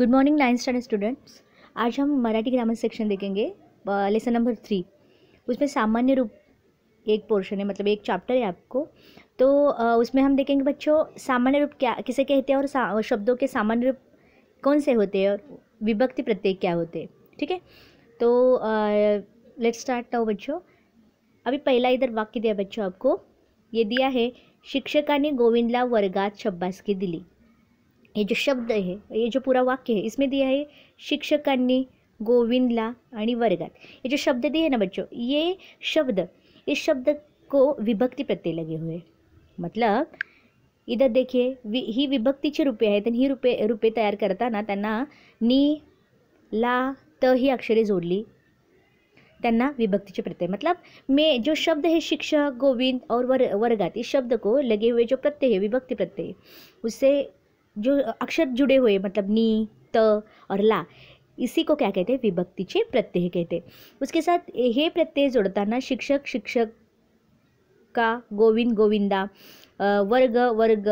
good morning nine standard students आज हम Marathi grammar section देखेंगे लेसन नंबर थ्री उसमें सामान्य रूप एक पोर्शन है मतलब एक चैप्टर है आपको तो उसमें हम देखेंगे बच्चों सामान्य रूप क्या किसे कहते हैं और शब्दों के सामान्य रूप कौन से होते हैं और विभक्ति प्रत्येक क्या होते हैं ठीक है तो लेट स्टार्ट हो बच्चों अभी पहला इधर वाक्य दिया बच्चों आपको ये दिया है ने गोविंदला वर्गात शब्बासकी दिली हे जो शब्द है ये जो पूरा वाक्य है इसमें दिया है शिक्षकांनी गोविंदला आणि वर्गात ये जो शब्द दिए हैं ना बच्चों ये शब्द इस शब्द को विभक्ति प्रत्यय लगे हुए मतलब इधर देखिए वि ही विभक्तीची रूपे है आणि ही रूपे रूपे तयार करताना त्यांना नी ला त ही अक्षरे जोडली त्यांना विभक्तिचे प्रत्यय मतलब में जो शब्द है शिक्षक गोविंद और वर वर्गात इस शब्द को लगे हुए जो प्रत्यय है विभक्ति प्रत्यय उससे जो अक्षर जुड़े हुए मतलब नी त और ला इसी को क्या कहते हैं विभक्तिचे प्रत्यय कहते उसके साथ हे प्रत्यय जोडताना शिक्षक शिक्षक का गोविंद गोविंदा वर्ग वर्ग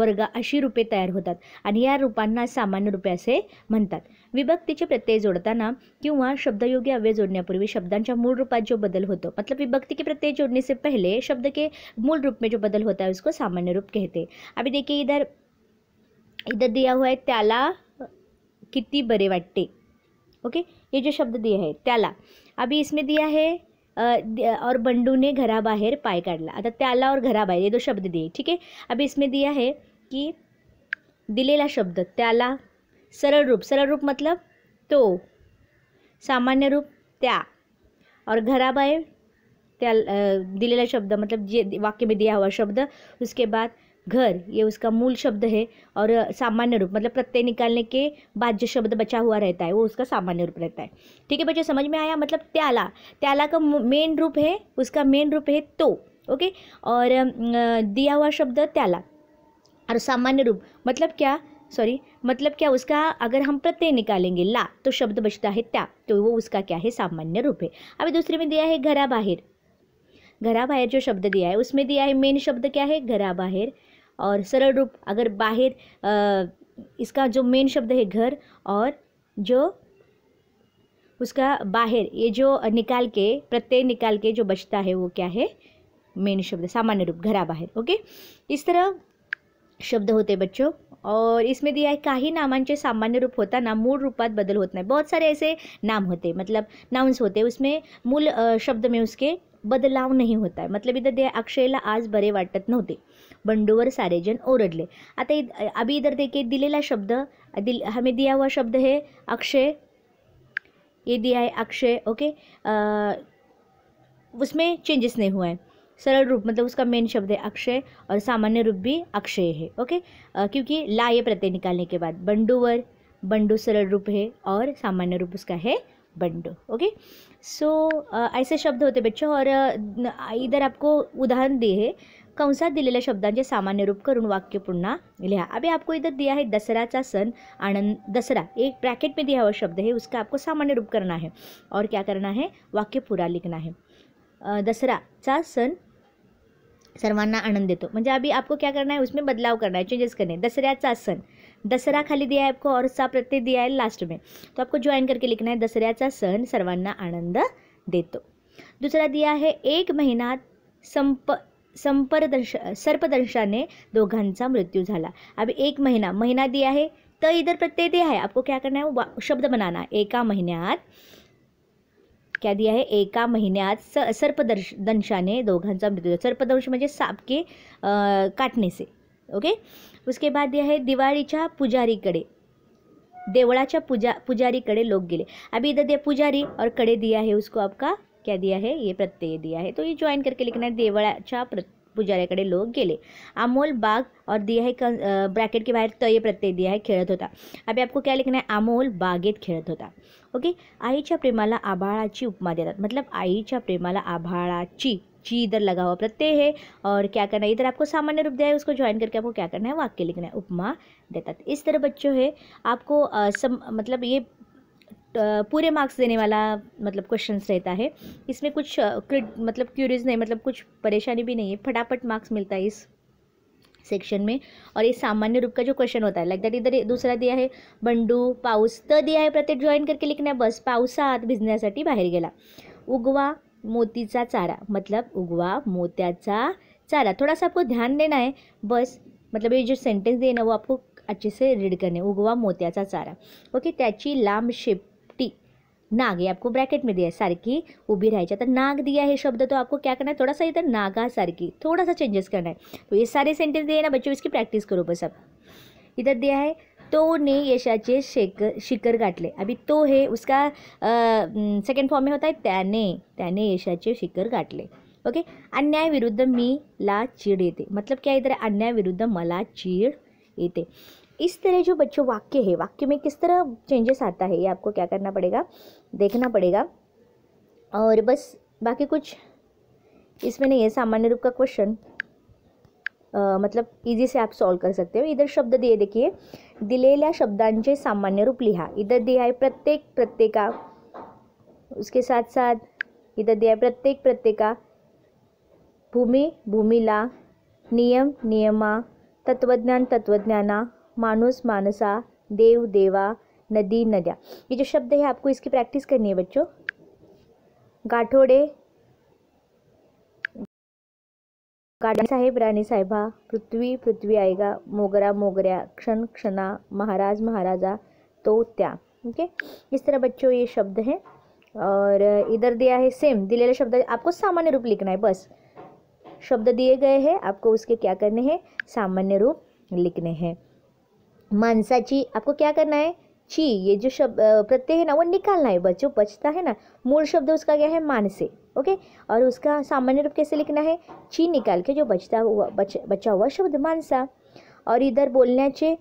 वर्ग अशी रूपे तैयार होता आणि या सामान्य रूपे असे विभक्ति के प्रत्यय जोडताना किंवा शब्दयोगी अव्यय जोडण्यापूर्वी शब्दांच्या मूल रूपा जो बदल होते मतलब विभक्ति के प्रत्यय जोड़ने से पहले शब्द के मूल रूप में जो बदल होता है उसको सामान्य रूप कहते अभी देखिए इधर इधर दिया हुआ है त्याला कितनी बरे वाटते ओके ये जो शब्द दिया है त्याला अभी इसमें दिया है और बंडू ने घराबाहेर पाय काढला आता त्याला और बाहर ये दो शब्द दिए ठीक है अभी इसमें दिया है कि दिलेला शब्द त्याला सरल रूप सरल रूप मतलब तो सामान्य रूप त्या और बाहर त्या दिलेला शब्द मतलब जे वाक्य में दिया हुआ शब्द उसके बाद घर ये उसका मूल शब्द है और सामान्य रूप मतलब प्रत्यय निकालने के बाद जो शब्द बचा हुआ रहता है वो उसका सामान्य रूप रहता है ठीक है बच्चों समझ में आया मतलब त्याला त्याला का मेन रूप है उसका मेन रूप है तो ओके और दिया हुआ शब्द त्याला और सामान्य रूप मतलब क्या सॉरी मतलब क्या उसका अगर हम प्रत्यय निकालेंगे ला तो शब्द बचता है त्या तो वो उसका क्या है सामान्य रूप है अभी दूसरे में दिया है घरा बाहर घरा बाहर जो शब्द दिया है उसमें दिया है मेन शब्द क्या है घरा बाहर और सरल रूप अगर बाहर आ, इसका जो मेन शब्द है घर और जो उसका बाहर ये जो निकाल के प्रत्यय निकाल के जो बचता है वो क्या है मेन शब्द सामान्य रूप घरा बाहर ओके इस तरह शब्द होते बच्चों और इसमें दिया है काही नामांचे सामान्य रूप होता ना मूल रूपात बदल होता है बहुत सारे ऐसे नाम होते मतलब नाउन्स होते उसमें मूल शब्द में उसके बदलाव नहीं होता है मतलब इधर ते अक्षयला आज बरे वाटत नौते बंडूवर सारे जन ओरडले आता अभी इधर देखिए दिलेला शब्द दिल हमें दिया हुआ शब्द है अक्षय ये दिया है अक्षय ओके आ, उसमें चेंजेस नहीं हुआ है सरल रूप मतलब उसका मेन शब्द है अक्षय और सामान्य रूप भी अक्षय है ओके आ, क्योंकि ला ये प्रत्यय निकालने के बाद बंडूवर बंडू सरल रूप है और सामान्य रूप उसका है बंडो ओके सो uh, ऐसे शब्द होते बच्चों और uh, इधर आपको उदाहरण दिए है कंसात दिलेल्या शब्दांचे सामान्य रूप करून वाक्य पुन्हा लिहा अभी आपको इधर दिया है दसरा का सन आनंद दसरा एक ब्रैकेट में दिया हुआ शब्द है उसका आपको सामान्य रूप करना है और क्या करना है वाक्य पूरा लिखना है दसरा चा सन सर्वांना आनंद देते म्हणजे अभी आपको क्या करना है उसमें बदलाव करना है चेंजेस करने दसऱ्याचा सन दसरा खाली दिया है आपको और सा प्रत्यय दिया है लास्ट में तो आपको ज्वाइन करके लिखना है दसऱ्याचा सण सर्वांना आनंद देतो दुसरा दिया है एक महिना संप संपरदर्श सर्पदर्शाने दोघांचा मृत्यू झाला अब एक महिना महीना दिया है तो इधर प्रत्यय दिया है आपको क्या करना है शब्द बनाना एका महिन्यात क्या दिया है एका महिन्यात स सर्पदर्श दंशाने दोघांचा मृत्यू सर्पदंश म्हणजे साप के काटणे से ओके उसके बाद है हे पुजारी कड़े देवड़ा देवळाच्या पूजा कड़े लोग गिले अभी इधर दिया पुजारी और कड़े दिया है उसको आपका क्या दिया है ये प्रत्यय दिया है तो ये ज्वाइन करके लिखना है देवळाच्या प्र कड़े लोग गेले अमोल बाग और दिया है ब्रैकेट के बाहर तय तो प्रत्यय दिया है खेलत होता अभी आपको क्या लिखना है अमोल बागेत खेलत होता ओके आई प्रेमाला आभाळाची उपमा देता मतलब आई प्रेमाला आभाळाची जी इधर लगा हुआ प्रत्यय है और क्या करना है इधर आपको सामान्य रूप दिया है उसको ज्वाइन करके आपको क्या करना है वाक्य लिखना है उपमा देता तो इस तरह बच्चों है आपको आ, सम मतलब ये पूरे मार्क्स देने वाला मतलब क्वेश्चन रहता है इसमें कुछ मतलब क्यूरीज नहीं मतलब कुछ परेशानी भी नहीं है फटाफट मार्क्स मिलता है इस सेक्शन में और ये सामान्य रूप का जो क्वेश्चन होता है लाइक दैट इधर दूसरा दिया है बंडू पाउस त तो दिया है प्रत्येक ज्वाइन करके लिखना है बस पावसात भिजने बाहर गेला उगवा मोतीचा चारा मतलब उगवा मोतियाचा चारा थोड़ा सा आपको ध्यान देना है बस मतलब ये जो सेंटेंस देना वो आपको अच्छे से रीड करने उगवा मोत्याचा चारा ओके त्याची लांब शेपटी नाग ये आपको ब्रैकेट में दिया है सारखी उभी है तो नाग दिया है शब्द तो आपको क्या करना है थोड़ा सा इधर नागा सारखी थोड़ा सा चेंजेस करना है तो ये सारे सेंटेंस दिए ना बच्चों इसकी प्रैक्टिस करो बस अब इधर दिया है तो ने यशाचे शेक शिखर गाठले अभी तो है उसका सेकेंड फॉर्म में होता है त्याने त्याने यशाचे शिखर गाठले ओके अन्याय विरुद्ध मी ला चीड़ ये मतलब क्या इधर अन्याय विरुद्ध मला चीड़ ये इस तरह जो बच्चों वाक्य है वाक्य में किस तरह चेंजेस आता है ये आपको क्या करना पड़ेगा देखना पड़ेगा और बस बाकी कुछ इसमें नहीं है सामान्य रूप का क्वेश्चन मतलब इजी से आप सॉल्व कर सकते हो इधर शब्द दिए देखिए दिलेल्या शब्दांचे सामान्य रूप लिहा इधर दिया आहे प्रत्येक प्रत्येका उसके साथ साथ इधर दिया प्रत्येक प्रत्येका भूमी भूमीला नियम नियमा तत्वज्ञान तत्वज्ञाना माणूस मानसा देव देवा नदी नद्या ये जो शब्द है आपको इसकी प्रैक्टिस करनी है बच्चों गाठोड़े साहेब रानी साहेबा पृथ्वी पृथ्वी आएगा मोगरा मोगरा क्षण क्षणा महाराज महाराजा तो त्या ओके इस तरह बच्चों ये शब्द हैं और इधर दिया है सेम दिले शब्द आपको सामान्य रूप लिखना है बस शब्द दिए गए हैं आपको उसके क्या करने हैं सामान्य रूप लिखने हैं मानसाची आपको क्या करना है ची ये जो शब्द प्रत्यय है ना वो निकालना है बच्चों बचता है ना मूल शब्द उसका क्या है मानसे ओके और उसका सामान्य रूप कैसे लिखना है ची निकाल के जो बचता हुआ बच बचा हुआ शब्द मानसा और इधर बोलने चे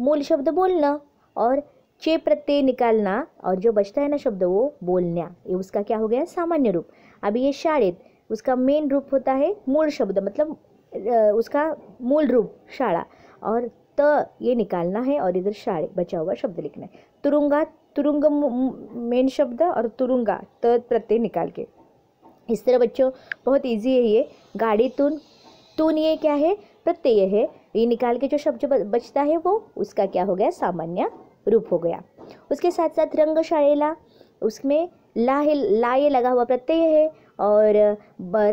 मूल शब्द बोलना और चे प्रत्यय निकालना और जो बचता है ना शब्द वो बोलना ये उसका क्या हो गया सामान्य रूप अभी ये शाळेत उसका मेन रूप होता है मूल शब्द मतलब उसका मूल रूप शाला और त ये निकालना है और इधर शाड़े बचा हुआ शब्द लिखना है तुरुंगा तुरुंग मेन शब्द और तुरुंगा त प्रत्यय निकाल के इस तरह बच्चों बहुत इजी है ये गाड़ी तुन तुन ये क्या है प्रत्यय है ये निकाल के जो शब्द बचता है वो उसका क्या हो गया सामान्य रूप हो गया उसके साथ साथ रंगशाला उसमें ला है ला ये लगा हुआ प्रत्यय है और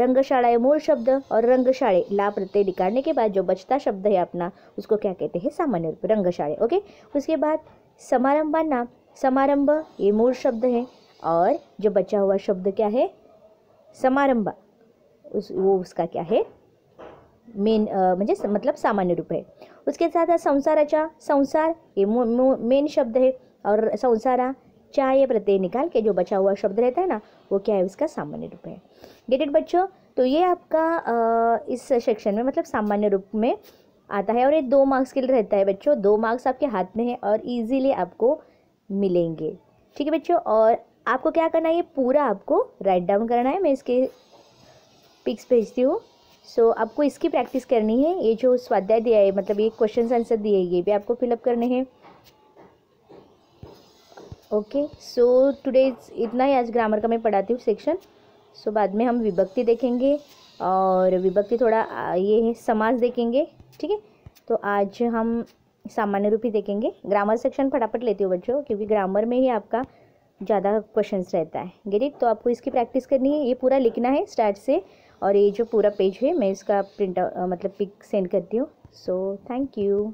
रंगशाला है मूल शब्द और रंगशाले ला प्रत्यय निकालने के बाद जो बचता शब्द है अपना उसको क्या कहते हैं सामान्य रूप रंगशाले ओके उसके बाद नाम समारंभ ये मूल शब्द है और जो बचा हुआ शब्द क्या है समारंभ उस वो उसका क्या है मेन म्हणजे मतलब सामान्य रूप है उसके साथ संसारा संसाराचा संसार ये मेन शब्द है और संसारा चा ये प्रत्यय निकाल के जो बचा हुआ शब्द रहता है ना वो क्या है उसका सामान्य रूप है गेटेड बच्चों तो ये आपका इस सेक्शन में मतलब सामान्य रूप में आता है और ये दो मार्क्स के लिए रहता है बच्चों दो मार्क्स आपके हाथ में है और ईजीली आपको मिलेंगे ठीक है बच्चों और आपको क्या करना है ये पूरा आपको राइट डाउन करना है मैं इसके पिक्स भेजती हूँ सो so, आपको इसकी प्रैक्टिस करनी है ये जो स्वाध्याय दिया है मतलब ये क्वेश्चन आंसर दिए ये भी आपको फिलअप करने हैं ओके सो टुडे इतना ही आज ग्रामर का मैं पढ़ाती हूँ सेक्शन सो so, बाद में हम विभक्ति देखेंगे और विभक्ति थोड़ा ये है समाज देखेंगे ठीक है तो आज हम सामान्य रूप ही देखेंगे ग्रामर सेक्शन फटाफट लेती हूँ बच्चों क्योंकि ग्रामर में ही आपका ज़्यादा क्वेश्चन रहता है गेट तो आपको इसकी प्रैक्टिस करनी है ये पूरा लिखना है स्टार्ट से और ये जो पूरा पेज है मैं इसका प्रिंट मतलब पिक सेंड करती हूँ सो थैंक यू